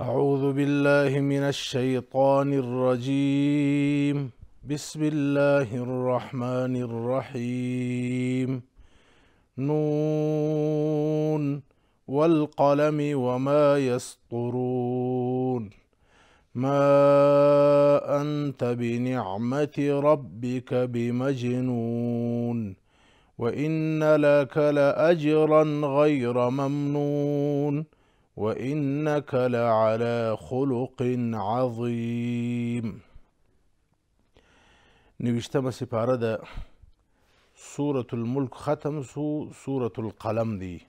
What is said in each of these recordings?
أعوذ بالله من الشيطان الرجيم بسم الله الرحمن الرحيم نون والقلم وما يسطرون ما أنت بنعمة ربك بمجنون وإن لك لأجرا غير ممنون وانك لعلى خلق عظيم نوشتمه سپاره ده سورة الملك ختم سو سورة القلم دي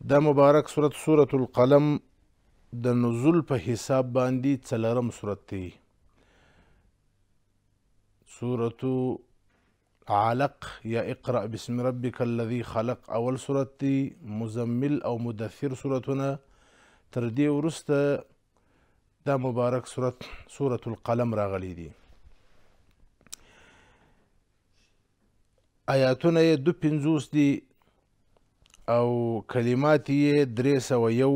دا مبارک سوره سورة القلم د نزول په حساب باندې څلرم سوره دي سورة علق یا اقرا بسم ربک الذی خلق اول صورت دی مزمل او مدثر صورتونه تر دې وروسته دا مبارک صورت سورة القلم راغلی دی آیاتونه یې دو پنځوس دي او کلمات یې درې سوه یو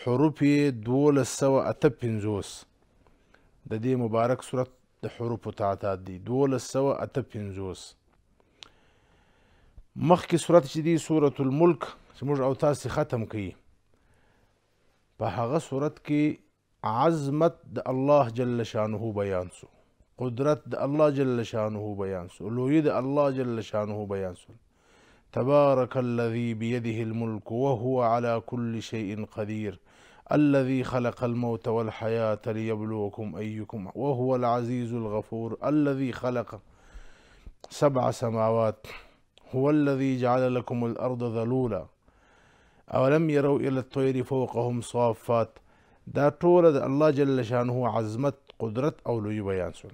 حروف یې دولس سوه اته پنځوس د دې مبارک صورت د حروفو تعداد دی دولس سوه اته پنځوس مخکې صورت چې دی سورة الملک چې موږ او تاسې ختم کړي په هغه صورت کې عظمت د الله جل شانه بیان سو قدرت د الله جل شانه بیان سو لوی د الله جل شانه بیان سو تبارك الذي بيده الملك وهو على كل شيء قدير الذي خلق الموت والحياة ليبلوكم أيكم وهو العزيز الغفور الذي خلق سبع سماوات هو الذي جعل لكم الأرض ذلولا أولم يروا إلى الطير فوقهم صافات دا ټول الله جل شانه عزمت قدرت او لوی بیان سول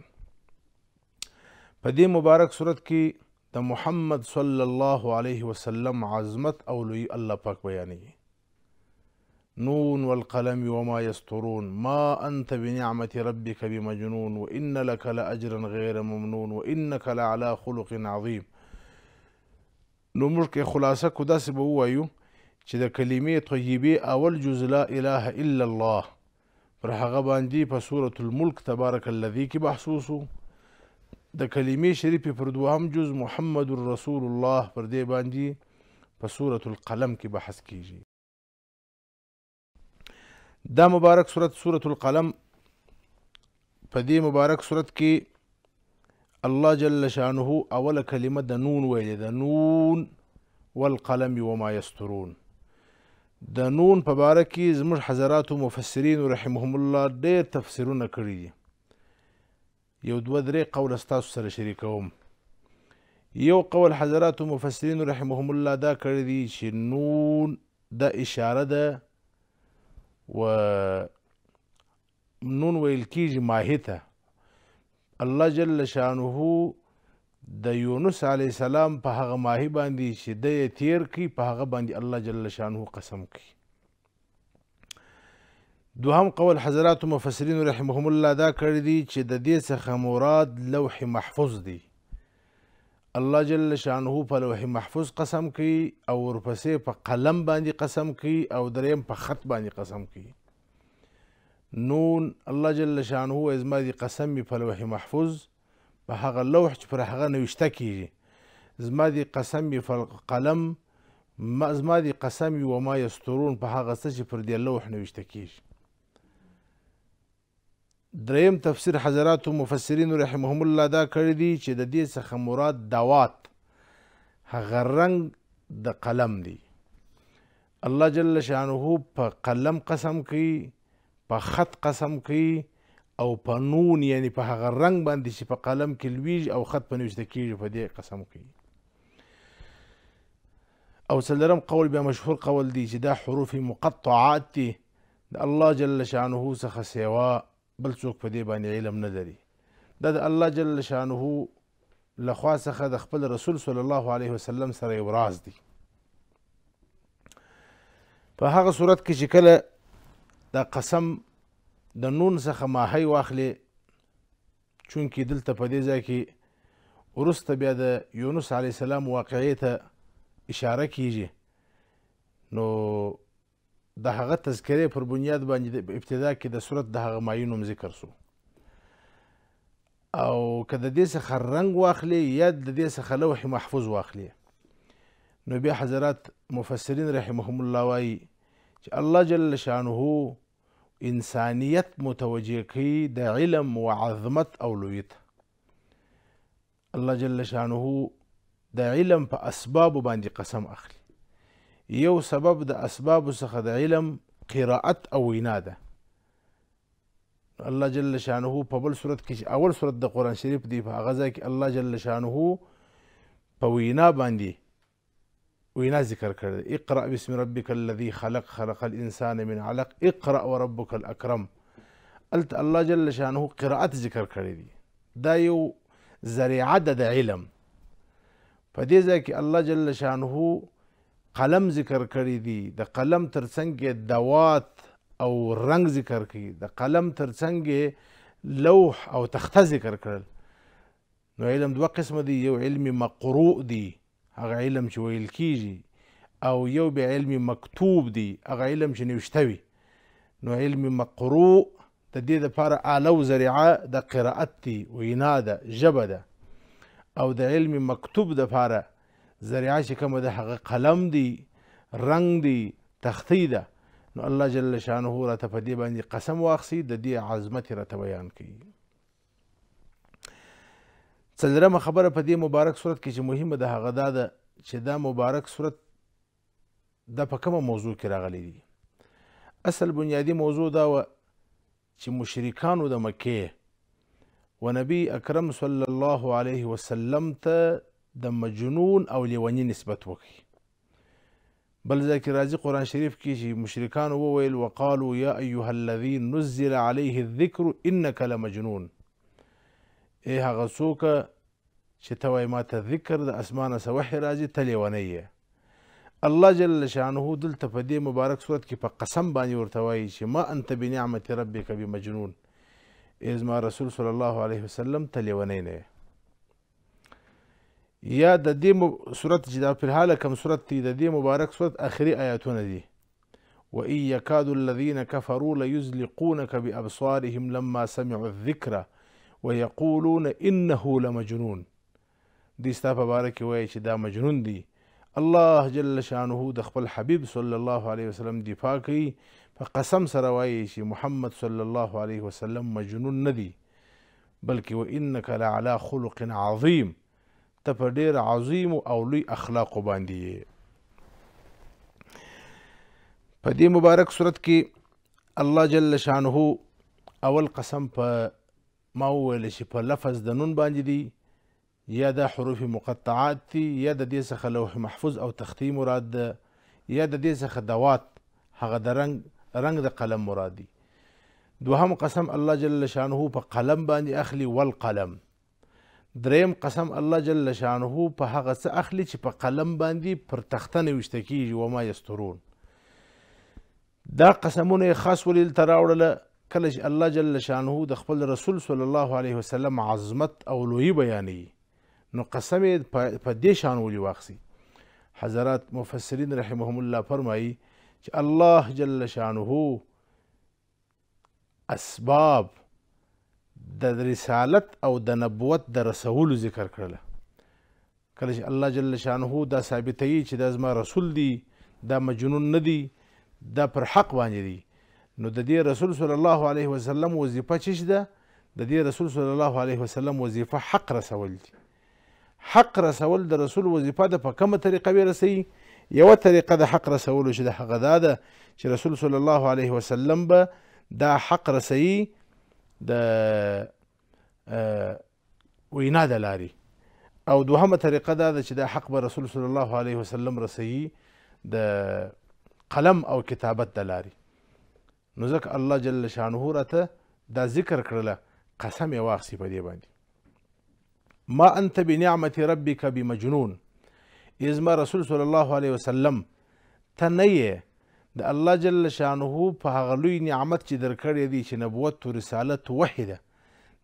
سورة كي محمد صلى الله عليه وسلم عزمت او لوی الله پاك بيانيه نون والقلم وما يسطرون ما أنت بنعمة ربك بمجنون وإن لك لأجرا غير ممنون وإنك لعلى خلق عظيم نمرك خلاصه كداس بوايو چه ده چې د اول جز لا اله الا الله پر هغه دي په سورة الملک تبارک الذي کې بحسوسو ده کلمې شریفې پر دوهم جز محمد رسول الله پر دې باندې په سورة القلم كي بحس کیږي دا مبارک صورت سورة القلم په دې مبارک صورت کې الله جل شانه اوله کلمه د نون ویلې د نون والقلم وما یسترون د نون په باره کې زموږ حضراتو مفسرینو رحمهم الله ډېر تفسیرونه کړي دي یو دوه درې قوله ستاسو سره شریکوم یو قول حضراتو مفسرینو رحمهم الله دا کړی دی چې نون د اشاره ده و نون ویل کیږي ماهی ته الله جل شانه د یونس علی السلام په هغه ماهی باندې چې د تیر کی په هغه باندې الله جل شانه قسم کی دوهم قول حضرات مفسرین رحمهم الله دا کړی دی چې د دې څخه مراد لوح محفوظ دی الله جل شانه په لوح محفوظ قسم کوي او ورپسې په قلم باندې قسم کوي او دریم په خط باندې قسم کوي نون الله جل شانه ازما دي قسم په لوح محفوظ په هغه لوح چې پر هغه نوشته کیږي زما دي قسم په قلم ما زما دي قسم و ما یسترون په هغه څه چې پر دې لوح نوشته کیږي دریم تفسیر حضرات مفسرین رحمهم الله دا کړی دی چې د دې څخه مراد دعوات هغه رنګ د قلم دی الله جل شانه په قلم قسم کوي په خط قسم کوي او په نون یعنی په هغه رنګ باندې چې په قلم کې لویږي او خط په نوشته کېږي په دې قسم کوي او سلرم قول بیا مشهور قول دی چې دا حروف مقطعات دي د الله جل شانه څخه سوا بل څوک په دې باندې علم نه لري دا د الله جل شانه لخوا څخه د خپل رسول صلی الله علیه وسلم سره یو راز دی په هغه صورت کې چې کله دا قسم د نون څخه ماهی واخلې چونکې دلته په دې ځای کې وروسته بیا د یونس علیه السلام واقعې ته اشاره کیږي نو د هغه تذکرې پر بنیاد باندې د ابتدا کې د صورت د هغه مایون هم ذکر سو او که د دې څخه رنګ واخلي یا د دې څخه لوح محفوظ واخلي نو بیا حضرات مفسرین رحمهم الله وایي چې الله جل شانه انسانیت متوجه کوي د علم و عظمت او لویت الله جل شانه د علم په اسباب باندې قسم اخلي یو سبب د اسباب څخه د علم قراءت او وینا ده الله جل شانه په بل صورت کې اول صورت د قران شریف دی په هغه ځای کې الله جل شانه په وینا باندې وینا ذکر کړی اقرا بسم ربک الذي خلق خلق الانسان من علق اقرا وربك الاكرم قلت الله جل شانه قراءت ذکر کړی دی دا یو ذریعه د علم په دې ځای کې الله جل شانه قلم ذکر کړی دی د قلم ترڅنګ دوات او رنگ ذکر کړي د قلم ترڅنګ لوح او تخته ذکر کړل نو علم دوه قسمه دی یو علم مقروء دی هغه علم چې ویل کیږي او یو به علم مکتوب دی هغه علم چې نوشته وي نو علم مقروء د دې لپاره اعلی ذریعه د قرائت دی وینا ده ژبه ده او د علم مکتوب لپاره ذریعہ چې کومه ده هغه قلم دی رنگ دی تختی ده نو الله جل شانه راته په دې باندې قسم واخسي د دې عظمت راته بیان کړي څلرمه خبره په دې مبارک صورت کې چې مهمه ده هغه دا ده چې دا مبارک صورت دا په کومه موضوع کې راغلی دی اصل بنیادی موضوع دا و چې مشرکانو د مکې و نبی اکرم صلی الله علیه وسلم ته د مجنون او لیونی نسبت وکړي بل ځای کې راځي قرآن شریف کې چې مشرکان وویل وقالو یا ایها الذی نزل علیه الذکر انک لمجنون ای هغه څوک چې ته وایي ماته ذکر د اسمانه سوه وحی راځي ته لیونی الله جل شانه دلته په دې مبارک صورت کې په قسم باندې ورته وایي چې ما انت بنعمت ربک بمجنون ای ما رسول صلی الله علیه وسلم ته نه یا د دې صورت چې دا په حاله کم صورت دی د دې مبارک صورت اخري آیاتونه دي و ان یکاد الذین کفروا لیزلقونک بابصارهم لما سمعوا الذکر ويقولون انه لمجنون دي ستا په باره کې وایي چې دا مجنون دی الله جل شانه د خپل حبيب صلى الله عليه وسلم دفاع کوي په قسم سره وایي چې محمد صلى الله عليه وسلم مجنون ندي بلکې وانك لعلى خلق عظيم ته په ډیر عظیم او لوی اخلاق باندې په دې مبارک صورت کې الله جل شانه اول قسم په ما وویل چې په لفظ د نون باندې دی یا د حروف مقطعات دي یا د دې څخه لوح محفوظ او تختی مراد ده یا د دې څخه دوات هغه د رنگ رنگ د قلم مراد دی دوهم قسم الله جل شانه په قلم باندې اخلي والقلم دریم قسم الله جل شانه په هغه څه اخلي چې په قلم باندې پر تخته نوشته کیږي وما یسترون دا قسمونه خاص ولې دلته راوړله کله چې الله جل شانه د خپل رسول صلی الله علیه وسلم عظمت او لویي بیانوي نو قسم یې په دې شان ولې واخسي حضرات مفسرین رحمهم الله فرمایي چې الله جل شانه اسباب د رسالت او د نبوت د رسولو ذکر کړله کله چې الله جل شانه دا ثابتوي چې دا زما رسول دی دا مجنون نه دی دا پر حق باندې دی نو د دې رسول صلی الله علیه وسلم وظیفه چې ده د دې رسول صلی الله علیه وسلم وظیفه حق رسول دی حق رسول د رسول وظیفه ده په کومه طریقه به رسي یو طریقه د حق رسولو چې د حق دا ده چې رسول صلی الله علیه وسلم به دا حق رسي د وینا د لاري او دوهمه طریقه دا ده چې د حق به رسول صلی الله علیه وسلم رسوي د قلم او کتابت د لاري نو ځکه الله جل شانه راته دا ذکر کړله قسم یې واخسي په دې باندې ما انت بنعمت ربک بمجنون از ما رسول صلی الله علیه وسلم ته نه د الله جل شانه په هغه لوی نعمت چې درکړی دی چې نبوت و رسالت وحی ده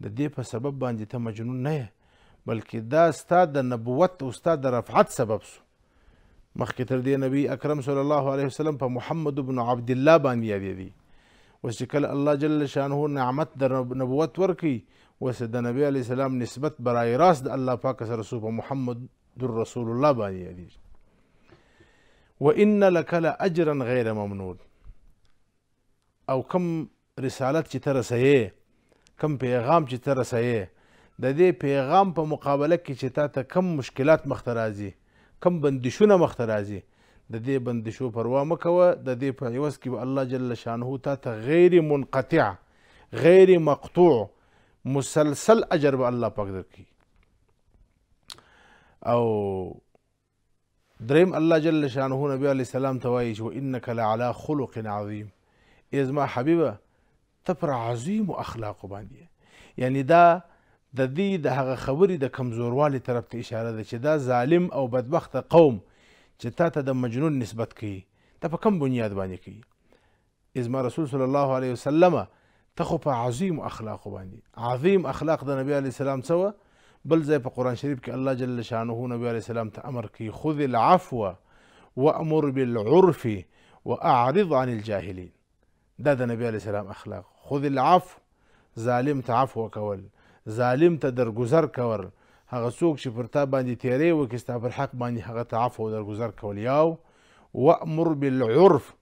د دې په سبب باندې ته مجنون نه یې بلکې دا ستا د نبوت او ستا د رفعت سبب سو مخکې تر دې نبی اکرم صلی الله علیه وسلم په محمد بن عبد الله باندې یادېدي اوس چې کله الله جل شانه نعمت د نبوت ورکي اوس د نبی علی السلام نسبت برای راست د الله پاک سره سو په محمد رسول الله باندې یادیږي وان لك لاجرا غیر ممنون او کم رسالت چې ته رسیې کم پیغام چې ته رسیې د دې پیغام په مقابله کې چې تا ته کم مشکلات مخته راځي کم بندشونه مخته راځي د دې بندشو پروا مه کوه د دې په عوض کې به الله جل شانه تا ته غیر منقطع غیر مقطوع مسلسل اجر به الله پاک درکړي او دریم الله جل شانه نبی علی سلام ته وایي چې وانک لعلی خلق عظیم ای زما حبیبه ته پر عظیم و اخلاقو باندې یعنی دا د دې د هغه خبرې د کمزوروالي طرف ته اشاره ده چې دا ظالم او بدبخت قوم چې تا ته د مجنون نسبت کوي ته په کم بنیاد باندې کوي ازما رسول صلی الله علیه وسلم ته خو په عظیم اخلاقو باندې عظیم اخلاق د نبی علی سلام څه بل ځای په قران شریف کې الله جل شانه نبی علیہ السلام ته امر کوي خذ العفو وامر بالعرف واعرض عن الجاهلين دا د نبی علیہ السلام اخلاق خذ العفو ظالم ته عفو کول ظالم ته درگذر کول هغه څوک چې پر تا باندې تیری وکړي ستا پر حق باندې هغه ته عفو درگذر کول یاو وامر بالعرف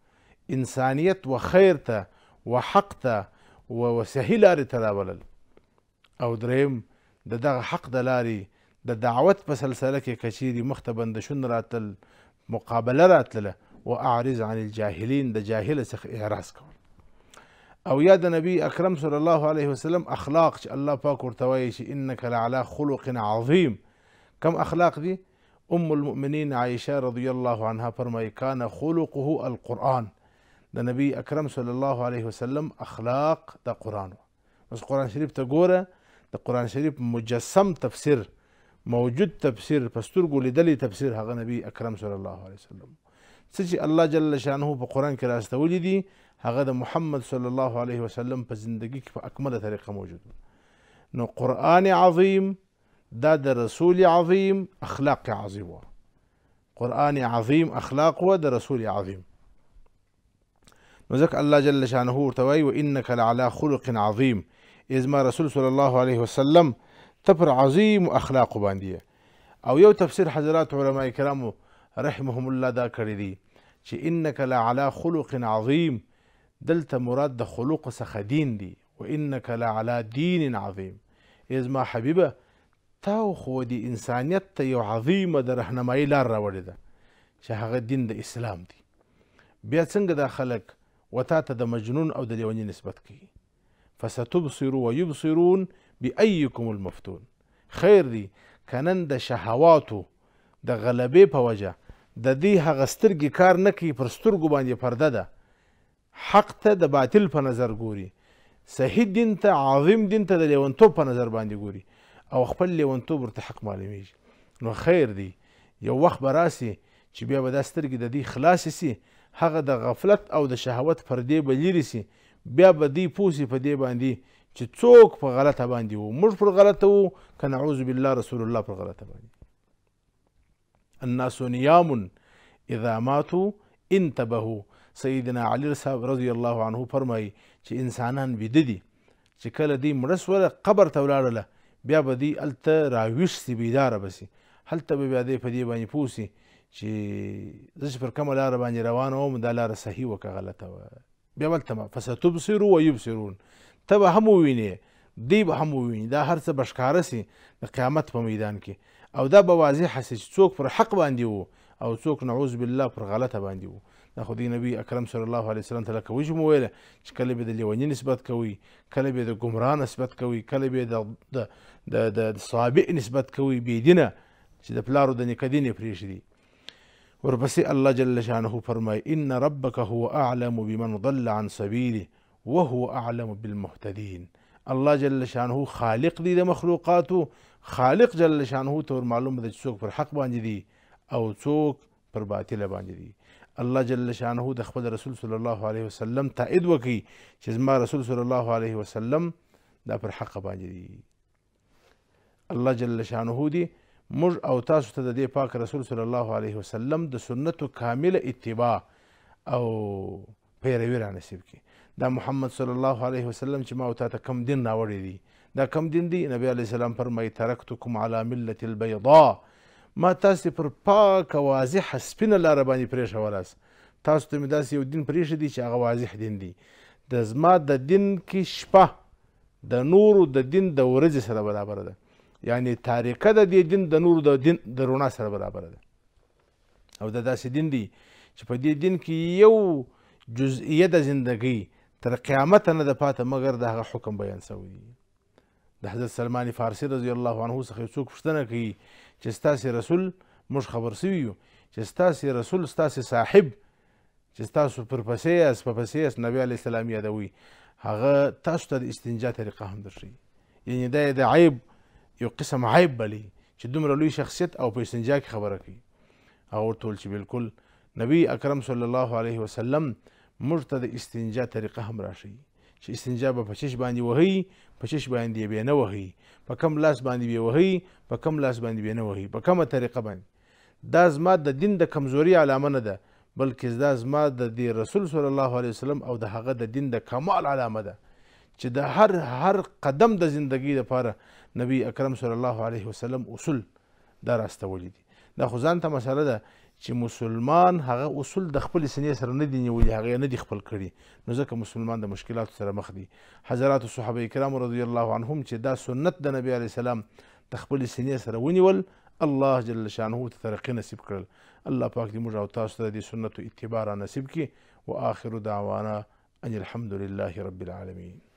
انسانیت و خیر ته و حق ته و سهی لارې ته راولل او دریم د دغه حق د لارې د دعوت په سلسله کې کچیری مخته بندشون راتل مقابله راتله واعرض عن الجاهلین د جاهل څخه اعراض کول او یا د نبی اکرم صلی الله علیه وسلم اخلاق چې الله پاک ورته وایي چې انک لعلى خلق عظیم کم اخلاق دي ام المؤمنین عائشه رضی الله عنها فرمایي کان خلقه القرآن د نبی اکرم صلی الله علیه وسلم اخلاق د قرآن اوس قرآن شریف ته ګوره د قران شریف مجسم تفسیر موجود تفسیر ګولې لیدلی تفسیر هغه نبی اکرم صلی الله علیه وسلم څه چې الله جل شانه په قران کې راستولې دي هغه د محمد صلی الله علیه وسلم په زندگی کې په اکمله طریقه موجود نو قران عظیم دا د رسول عظیم اخلاق عظیم و قران عظیم اخلاق و د رسول عظیم نو ځکه الله جل شانه ورته وایي وانک لعلى خلق عظیم از ما رسول صلی الله علیه وسلم ته پر عظیم اخلاق باندې او یو تفسیر حضرات علما کرامو رحمهم الله دا کړی دی چې انک لعلى خلق عظیم دلته مراد د خلق څخه دین دی و انک لعلى دین عظیم از ما حبیبه تا خو د انسانیت ته یو عظیمه د رهنمایي لار راوړې ده چې هغه دین د اسلام دی بیا څنګه دا خلک و تا ته د مجنون او د لیوني نسبت کوي فستبصر ويبصرون بأيكم المفتون خیر دی کنن د شهواتو د غلبې په وجه د دې هغه سترګې کار نه کوي پر سترګو باندې پرده ده حق ته د باطل په نظر ګوري صحیح دین ته عظیم دین ته د لیونتوب په نظر باندې ګوري او خپل لیونتوب ورته حق معلومیږي نو خیر دی یو وخت به راسي چې بیا به دا سترګې د دې خلاصې سي هغه د غفلت او د شهوت پردې به لیرې سي بیا به دی پوسی په دې باندې چې څوک په غلطه باندې وو موږ پر غلطه وو که نعوذ بالله رسول الله پر غلطه باندې الناس نیام اذا ماتوا انتبهوا سیدنا علی صاحب رضی الله عنه فرمایي چې انسانان بیده دي چې کله دی مړه سوله قبر ته ولاړله بیا به دی هلته راویښ سي بیداره به سي هلته به بیا دی په دې باندې پوه سي چې زه چې پر کومه لاره باندې روان وم دا لاره صحیح وه که غلطه وه بیا ولته ما فستبصر و یبصرون ته به هم ووینې دی به هم وویني دا هر څه به ښکاره سي د قیامت په میدان کې او دا به واضحه سي چې څوک پر حق باندې وو او څوک نعوذ بالله پر غلطه باندې وو دا خو دی نبی اکرم صلی الله علیه وسلم ته لکه وجه مو ویله چې کله به د لیوني نسبت کوي کله به د ګمراه نسبت کوي کله به د د د صابع نسبت کوي بې دینه چې د پلارو د نیکه دینې پرېږدي اور الله اللہ جل شانہ فرمائے ان ربک هو اعلم بمن ضل عن سبیله وهو اعلم بالمهتدین الله جل شانه خالق دی د مخلوقاتو خالق جل شانه تور معلوم د څوک پر حق باندې دی او څوک پر باطل باندې دی الله جل شانه د خپل رسول صلی الله عليه وسلم تائد وکي چې ما رسول صلی الله عليه وسلم دا پر حق باندې دی الله جل شانه دی موږ او تاسو ته د دې پاک رسول صلی الله علیه وسلم د سنتو کامله اتباع او پیروي را نصیب کړي دا محمد صلی الله علیه وسلم چې ما او تا ته کم دین راوړی دی دا کم دین دی نبی علیه السلام فرمایي ترکتکم علی ملت البیضاء ما تاسو پر پاک واضح سپینه لار باندې پرېښولاست تاسو ته مې داسې یو دین پرېښی دی چې هغه واضح دین دی د زما د دین کې شپه د نورو د دین د ورځې سره برابر ده یعنی طریقه د دې دین د نور د دین د رڼا سره برابره ده او دا داسې دین دی چې په دې دین کې یو جزئیه د زندګۍ تر قیامت نه د پاته مګر د هغه حکم بیان سوی دی د حضرت سلمان فارسی رضی الله عنه څخه څوک پوښتنه کوي چې ستاسې رسول موږ خبر سوي یو چې ستاسې رسول ستاسې صاحب چې ستاسو پر پسې یاست په پسې یاست نبي علیه السلام یادوي هغه تاسو ته د استنجا طریقه هم درښي یعنې دا د عیب یو قسم عیب بلی چې دومره لوی شخصیت او په استنجا کې خبره کوي هغه ورته وویل چې بالکل نبی اکرم صلی الله علیه وسلم موږ ته د استنجا طریقه هم راښیي چې استنجا به په چش باندې وهي په چش باندې یې بیا نه وهي په کم لاس باندې بیا وهي په کم لاس باندې بیا نه وهي په کومه طریقه باندې دا زما د دین د کمزوري علامه نه ده بلکې دا زما د دې رسول صلی الله علیه وسلم او د هغه د دین د کمال علامه ده چې د هر هر قدم د زندگی لپاره نبی اکرم صلی الله علیه وسلم اصول دا راستولی دي دا خو ځان ته مسله ده چې مسلمان هغه اصول د خپل سنې سره نه دی نیولې هغه نه دی خپل کړي نو ځکه مسلمان د مشکلاتو سره مخ دي حضرات صحابه کرام رضی الله عنهم چې دا سنت د نبی علی سلام د خپل سنې سره ونیول الله جل شانه ته ترقی نصیب کړل الله پاک دې موږ او تاسو ته د سنتو اتباع را نصیب کړي واخر دعوانا ان الحمد لله رب العالمين